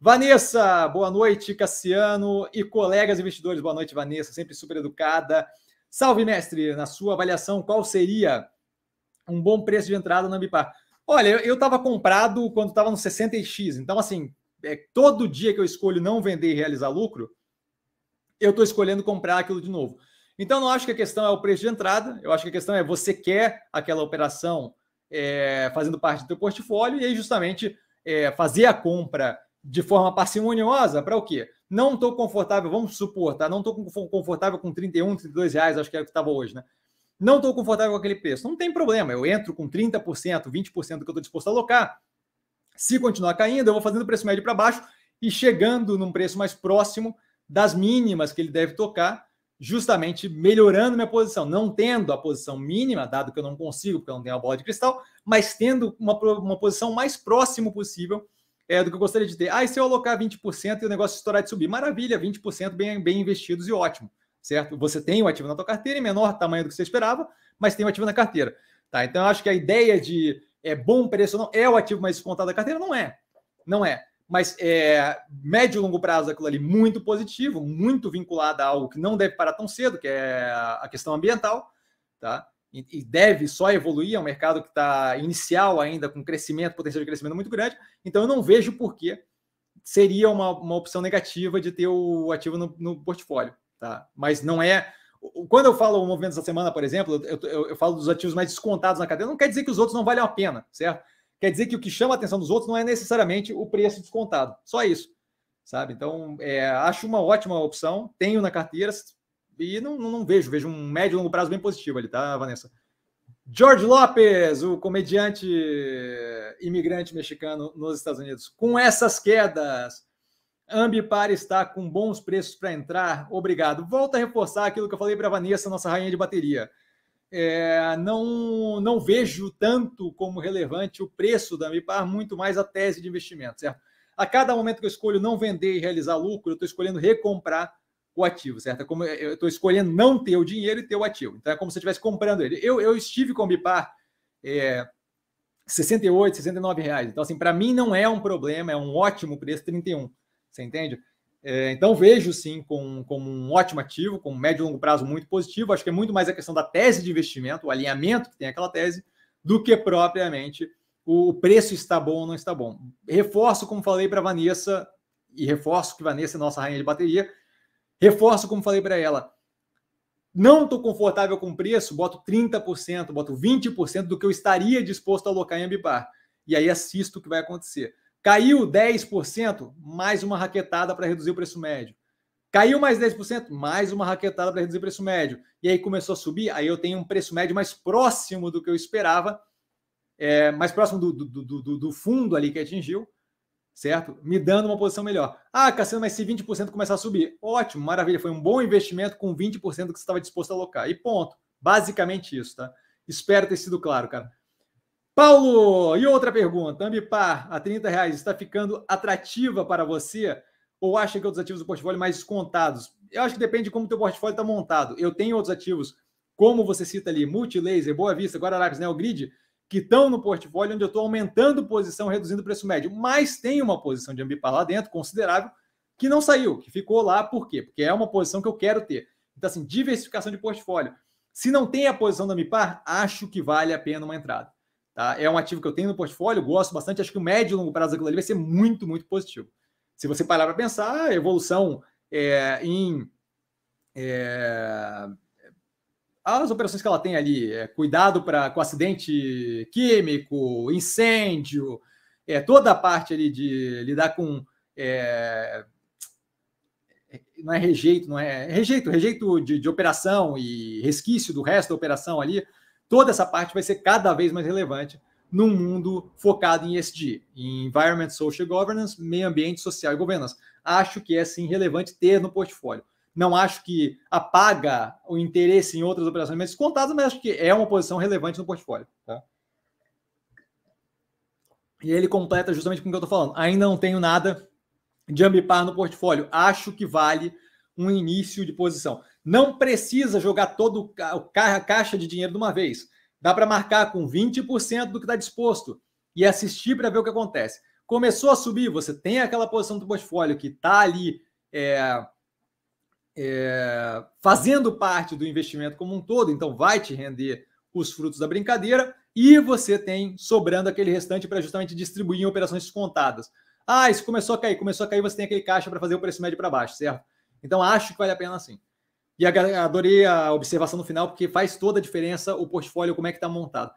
Vanessa, boa noite, Cassiano e colegas investidores. Boa noite, Vanessa, sempre super educada. Salve, mestre, na sua avaliação, qual seria um bom preço de entrada na Ambipar? Olha, eu estava comprado quando estava no 60x, então assim, é, todo dia que eu escolho não vender e realizar lucro, eu estou escolhendo comprar aquilo de novo. Então, não acho que a questão é o preço de entrada, eu acho que a questão é você quer aquela operação é, fazendo parte do seu portfólio e aí justamente é, fazer a compra de forma parcimoniosa para o quê? Não estou confortável, vamos supor, tá? Não estou confortável com 31, 32 reais, acho que era é o que estava hoje, né? Não estou confortável com aquele preço. Não tem problema, eu entro com 30%, 20% do que eu estou disposto a alocar. Se continuar caindo, eu vou fazendo o preço médio para baixo e chegando num preço mais próximo das mínimas que ele deve tocar, justamente melhorando minha posição, não tendo a posição mínima, dado que eu não consigo, porque eu não tenho a bola de cristal, mas tendo uma, uma posição mais próximo possível é, do que eu gostaria de ter. Ah, e se eu alocar 20% e o negócio estourar de subir? Maravilha, 20% bem, bem investidos e ótimo, certo? Você tem o ativo na sua carteira em menor tamanho do que você esperava, mas tem o ativo na carteira. Tá, então eu acho que a ideia de é bom preço ou não é o ativo mais descontado da carteira? Não é. Não é. Mas é, médio e longo prazo, é aquilo ali muito positivo, muito vinculado a algo que não deve parar tão cedo, que é a questão ambiental. Tá? e deve só evoluir, é um mercado que está inicial ainda, com crescimento, potencial de crescimento muito grande, então eu não vejo por que seria uma, uma opção negativa de ter o ativo no, no, portfólio. Tá? Mas não é. Quando eu falo o movimento dessa semana, por exemplo, eu, eu, eu falo dos ativos mais descontados na cadeia, não quer dizer que os outros não valham a pena, certo? Quer dizer que o que chama a atenção dos outros não é necessariamente o preço descontado, só isso, sabe? Então, é, acho uma ótima opção, tenho na carteira, e não, não, não vejo, vejo um médio e longo prazo bem positivo ali, tá, Vanessa? George Lopes, o comediante eh, imigrante mexicano nos Estados Unidos. Com essas quedas, Ambipar está com bons preços para entrar. Obrigado. Volto a reforçar aquilo que eu falei para a Vanessa, nossa rainha de bateria. É, não, não vejo tanto como relevante o preço da Ambipar, muito mais a tese de investimento, certo? A cada momento que eu escolho não vender e realizar lucro, eu estou escolhendo recomprar o ativo, certo? É como eu estou escolhendo não ter o dinheiro e ter o ativo. Então é como se eu estivesse comprando ele. Eu, eu estive com o Bipar é, 68, 69 reais. Então, assim, para mim não é um problema, é um ótimo preço 31. Você entende? É, então vejo sim como com um ótimo ativo, com médio e longo prazo muito positivo. Acho que é muito mais a questão da tese de investimento, o alinhamento que tem aquela tese, do que propriamente o preço está bom ou não está bom. Reforço, como falei para Vanessa, e reforço que Vanessa é nossa rainha de bateria, Reforço, como falei para ela, não estou confortável com o preço, boto 30%, boto 20% do que eu estaria disposto a alocar em Ambipar. E aí assisto o que vai acontecer. Caiu 10%, mais uma raquetada para reduzir o preço médio. Caiu mais 10%, mais uma raquetada para reduzir o preço médio. E aí começou a subir, aí eu tenho um preço médio mais próximo do que eu esperava, é, mais próximo do, do, do, do fundo ali que atingiu certo? Me dando uma posição melhor. Ah, Cassiano, mas se 20% começar a subir, ótimo, maravilha, foi um bom investimento com 20% que você estava disposto a alocar. E ponto. Basicamente isso, tá? Espero ter sido claro, cara. Paulo, e outra pergunta. Ambipar a 30 reais está ficando atrativa para você ou acha que outros ativos do portfólio mais descontados? Eu acho que depende de como o teu portfólio está montado. Eu tenho outros ativos, como você cita ali, Multilaser, Boa Vista, Guararapes, Neogrid, Grid, que estão no portfólio, onde eu estou aumentando posição, reduzindo o preço médio, mas tem uma posição de Ambipar lá dentro, considerável, que não saiu, que ficou lá, por quê? Porque é uma posição que eu quero ter. Então, assim, diversificação de portfólio. Se não tem a posição da Ambipar, acho que vale a pena uma entrada. Tá? É um ativo que eu tenho no portfólio, gosto bastante, acho que o médio e longo prazo daquilo ali vai ser muito, muito positivo. Se você parar para pensar, a evolução é, em é, as operações que ela tem ali, é, cuidado pra, com acidente químico, incêndio, é, toda a parte ali de lidar com. É, é não é rejeito, não é, é, rejeito, rejeito de, de, operação e resquício do resto da operação ali, toda essa parte vai ser cada vez mais relevante num mundo focado em ESG, em Environment, Social Governance, Meio Ambiente, Social e Governança. Acho que é sim relevante ter no portfólio não acho que apaga o interesse em outras operações mas descontadas, mas acho que é uma posição relevante no portfólio. Tá? E ele completa justamente com o que eu estou falando. Ainda não tenho nada de ambipar no portfólio. Acho que vale um início de posição. Não precisa jogar todo a caixa de dinheiro de uma vez. Dá para marcar com 20% do que está disposto e assistir para ver o que acontece. Começou a subir, você tem aquela posição do portfólio que está ali é, é, fazendo parte do investimento como um todo, então vai te render os frutos da brincadeira e você tem sobrando aquele restante para justamente distribuir em operações descontadas. Ah, isso começou a cair, começou a cair, você tem aquele caixa para fazer o preço médio para baixo, certo? Então acho que vale a pena sim. E adorei a observação no final, porque faz toda a diferença o portfólio, como é que está montado.